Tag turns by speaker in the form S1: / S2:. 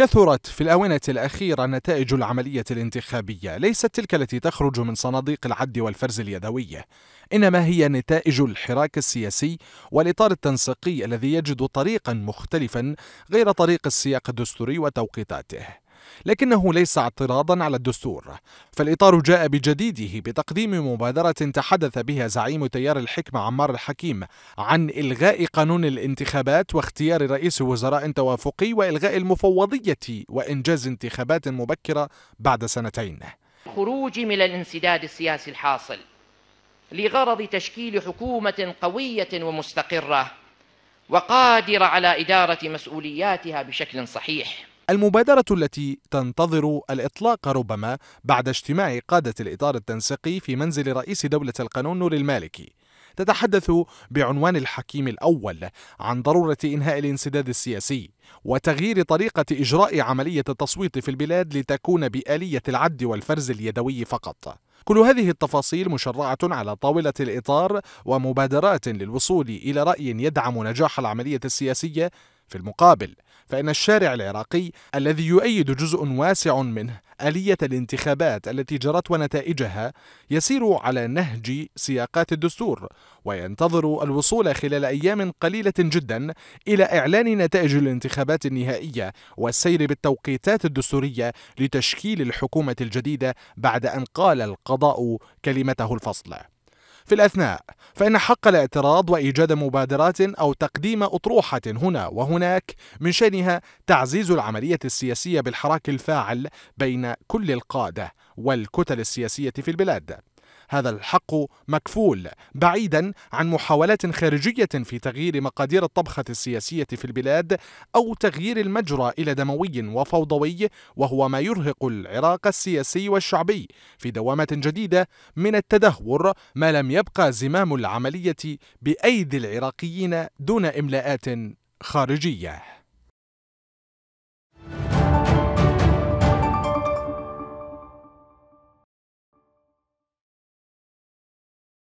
S1: كثرت في الآونة الأخيرة نتائج العملية الانتخابية ليست تلك التي تخرج من صناديق العد والفرز اليدوية إنما هي نتائج الحراك السياسي والإطار التنسيقي الذي يجد طريقا مختلفا غير طريق السياق الدستوري وتوقيتاته لكنه ليس اعتراضا على الدستور فالإطار جاء بجديده بتقديم مبادرة تحدث بها زعيم تيار الحكمة عمار الحكيم عن إلغاء قانون الانتخابات واختيار رئيس وزراء توافقي وإلغاء المفوضية وإنجاز انتخابات مبكرة بعد سنتين
S2: خروج من الانسداد السياسي الحاصل لغرض تشكيل حكومة قوية ومستقرة وقادرة على إدارة مسؤولياتها بشكل صحيح
S1: المبادرة التي تنتظر الإطلاق ربما بعد اجتماع قادة الإطار التنسيقي في منزل رئيس دولة القانون نور المالكي تتحدث بعنوان الحكيم الأول عن ضرورة إنهاء الانسداد السياسي وتغيير طريقة إجراء عملية التصويت في البلاد لتكون بآلية العد والفرز اليدوي فقط كل هذه التفاصيل مشرعة على طاولة الإطار ومبادرات للوصول إلى رأي يدعم نجاح العملية السياسية في المقابل فإن الشارع العراقي الذي يؤيد جزء واسع منه آلية الانتخابات التي جرت ونتائجها يسير على نهج سياقات الدستور وينتظر الوصول خلال أيام قليلة جدا إلى إعلان نتائج الانتخابات النهائية والسير بالتوقيتات الدستورية لتشكيل الحكومة الجديدة بعد أن قال القضاء كلمته الفصل في الأثناء فإن حق الاعتراض وإيجاد مبادرات أو تقديم أطروحة هنا وهناك من شأنها تعزيز العملية السياسية بالحراك الفاعل بين كل القادة والكتل السياسية في البلاد هذا الحق مكفول بعيدا عن محاولات خارجية في تغيير مقادير الطبخة السياسية في البلاد أو تغيير المجرى إلى دموي وفوضوي وهو ما يرهق العراق السياسي والشعبي في دوامة جديدة من التدهور ما لم يبقى زمام العملية بأيدي العراقيين دون إملاءات خارجيه